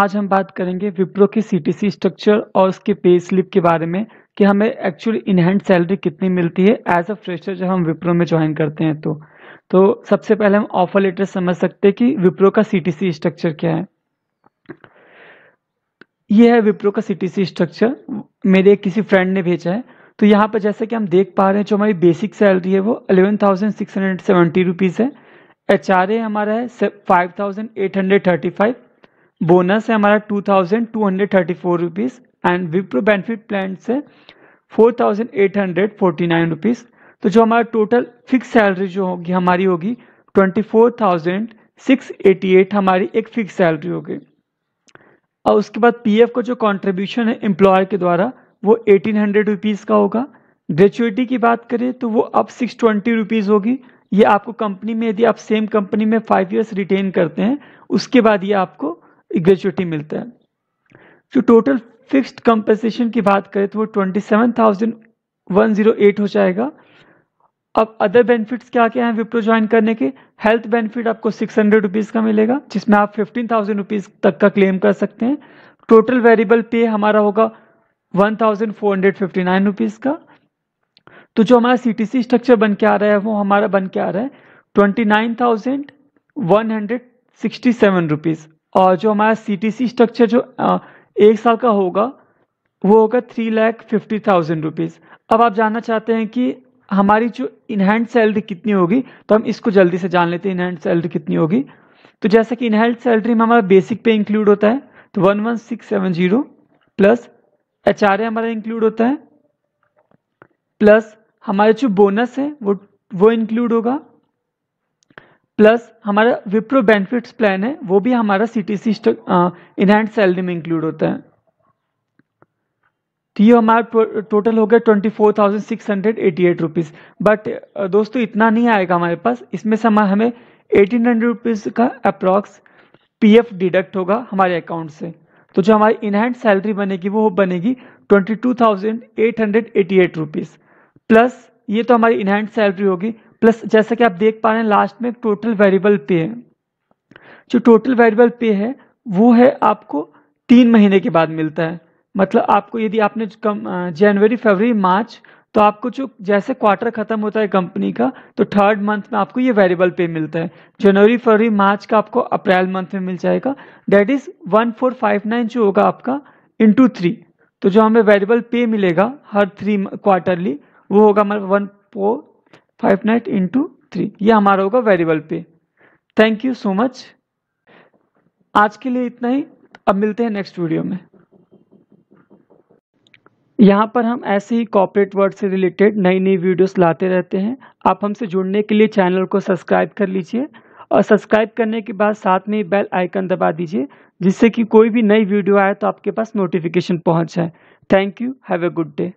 आज हम बात करेंगे विप्रो की सीटीसी स्ट्रक्चर और उसके पे स्लिप के बारे में कि हमें एक्चुअली इनहैंड सैलरी कितनी मिलती है एज अ फ्रेशर जब हम विप्रो में ज्वाइन करते हैं तो तो सबसे पहले हम ऑफर लेटर समझ सकते हैं कि विप्रो का सीटीसी स्ट्रक्चर क्या है यह है विप्रो का सीटीसी स्ट्रक्चर मेरे किसी फ्रेंड ने भेजा है तो यहाँ पर जैसे कि हम देख पा रहे हैं जो हमारी बेसिक सैलरी है वो eleven thousand six hundred seventy rupees है एच आर ए हमारा है five thousand eight hundred thirty five bonus है हमारा two thousand two hundred thirty four rupees and Wipro benefit plan से four thousand eight hundred forty nine rupees तो जो हमारा total fix salary जो होगी हमारी होगी twenty four thousand six eighty eight हमारी एक फिक्स सैलरी होगी और उसके बाद पीएफ का जो कंट्रीब्यूशन है एम्प्लॉयर के द्वारा वो एटीन हंड्रेड रुपीज़ का होगा ग्रेचुएटी की बात करें तो वो अब सिक्स ट्वेंटी रुपीज़ होगी ये आपको कंपनी में यदि आप सेम कंपनी में फाइव ईयर्स रिटेन करते हैं उसके बाद ये आपको ग्रेचुटी मिलता है जो टोटल फिक्स्ड कंपनसेशन की बात करें तो वो twenty seven thousand one zero eight हो जाएगा अब अदर बेनिफिट्स क्या क्या हैं विप्रो ज्वाइन करने के हेल्थ बेनिफिट आपको सिक्स हंड्रेड रुपीज़ का मिलेगा जिसमें आप फिफ्टीन थाउजेंड रुपीज़ तक का क्लेम कर सकते हैं टोटल वेरिएबल पे हमारा होगा one thousand four hundred fifty nine rupees का तो जो हमारा सी टी सी स्ट्रक्चर बन के आ रहा है वो हमारा बन के आ रहा है twenty nine thousand one hundred sixty seven rupees और जो हमारा सीटीसी स्ट्रक्चर जो एक साल का होगा वो होगा three lakh fifty thousand rupees अब आप जानना चाहते हैं कि हमारी जो इनहैंड सैलरी कितनी होगी तो हम इसको जल्दी से जान लेते हैं इनहैंड सैलरी कितनी होगी तो जैसा कि इनहैंड सैलरी में हमारा बेसिक पे इंक्लूड होता है तो one one six seven zero plus H R A हमारा इंक्लूड होता है प्लस हमारे जो बोनस है वो वो इंक्लूड होगा प्लस हमारा विप्रो बेनिफिट्स प्लान है वो भी हमारा C T C in hand salary में इंक्लूड होता है तो ये हमारा टोटल हो गया twenty four thousand six hundred eighty eight rupees but दोस्तों इतना नहीं आएगा हमारे पास इसमें से हमें एटीन हंड्रेड रुपीज़ का अप्रॉक्स पी एफ डिडक्ट होगा हमारे अकाउंट से तो जो हमारी इनहैंड सैलरी बनेगी वो बनेगी twenty two thousand eight hundred eighty eight rupees plus ये तो हमारी इनहैंड सैलरी होगी प्लस जैसा कि आप देख पा रहे हैं लास्ट में टोटल वेरिएबल पे है जो टोटल वेरिएबल पे है वो है आपको तीन महीने के बाद मिलता है मतलब आपको यदि आपने कम जनवरी फरवरी मार्च तो आपको जो जैसे क्वार्टर खत्म होता है कंपनी का तो थर्ड मंथ में आपको ये वेरिएबल पे मिलता है जनवरी फरवरी मार्च का आपको अप्रैल मंथ में मिल जाएगा that is one four five nine जो होगा आपका इंटू थ्री तो जो हमें वेरिएबल पे मिलेगा हर थ्री क्वार्टरली वो होगा हमारा one four five nine into three ये हमारा होगा वेरिएबल पे थैंक यू सो मच आज के लिए इतना ही अब मिलते हैं नेक्स्ट वीडियो में यहाँ पर हम ऐसे ही कॉपरेट वर्ड से रिलेटेड नई नई वीडियोस लाते रहते हैं आप हमसे जुड़ने के लिए चैनल को सब्सक्राइब कर लीजिए और सब्सक्राइब करने के बाद साथ में बेल आइकन दबा दीजिए जिससे कि कोई भी नई वीडियो आए तो आपके पास नोटिफिकेशन पहुँच जाए thank you have a good day